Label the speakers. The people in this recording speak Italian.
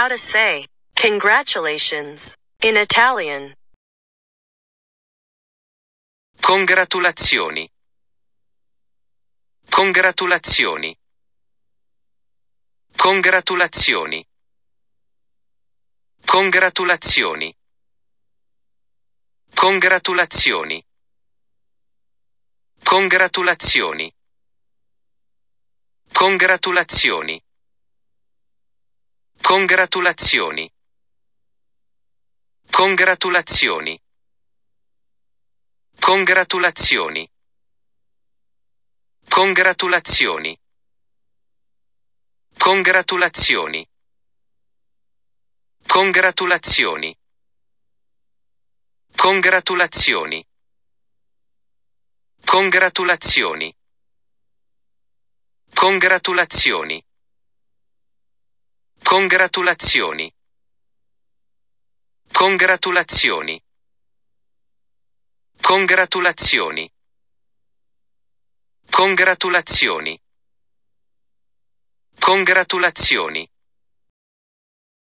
Speaker 1: how to say congratulations in Italian. Congratulazioni. Congratulazioni. Congratulazioni. Congratulazioni. Congratulazioni. Congratulazioni. Congratulazioni. Congratulazioni. Congratulazioni. Congratulazioni. Congratulazioni. Congratulazioni. Congratulazioni. Congratulazioni. Congratulazioni. Congratulazioni. Congratulazioni. Congratulazioni. Congratulazioni. Congratulazioni. Congratulazioni.